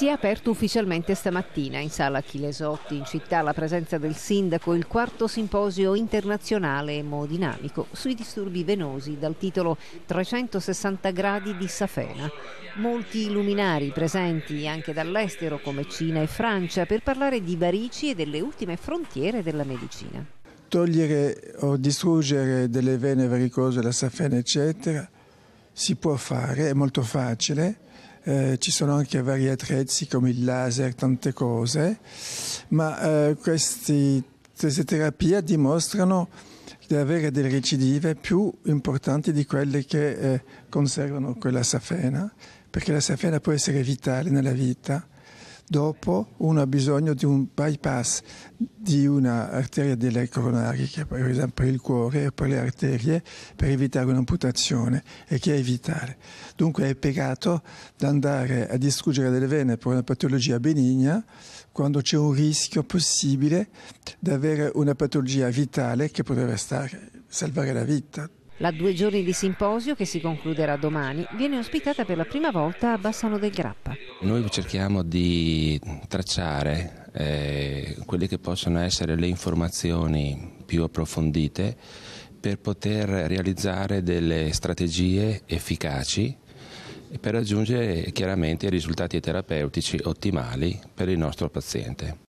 Si è aperto ufficialmente stamattina in sala Chilesotti in città alla presenza del sindaco il quarto simposio internazionale emodinamico sui disturbi venosi dal titolo 360 gradi di Safena. Molti luminari presenti anche dall'estero come Cina e Francia per parlare di varici e delle ultime frontiere della medicina. Togliere o distruggere delle vene varicose, la safena eccetera, si può fare, è molto facile eh, ci sono anche vari attrezzi come il laser, tante cose, ma eh, questi, queste terapie dimostrano di avere delle recidive più importanti di quelle che eh, conservano quella safena, perché la safena può essere vitale nella vita dopo uno ha bisogno di un bypass di un'arteria delle coronarie, coronariche, per esempio il cuore e poi le arterie, per evitare un'amputazione e che è vitale. Dunque è peccato andare a distruggere delle vene per una patologia benigna quando c'è un rischio possibile di avere una patologia vitale che potrebbe stare, salvare la vita. La due giorni di simposio, che si concluderà domani, viene ospitata per la prima volta a Bassano del Grappa. Noi cerchiamo di tracciare eh, quelle che possono essere le informazioni più approfondite per poter realizzare delle strategie efficaci e per raggiungere chiaramente risultati terapeutici ottimali per il nostro paziente.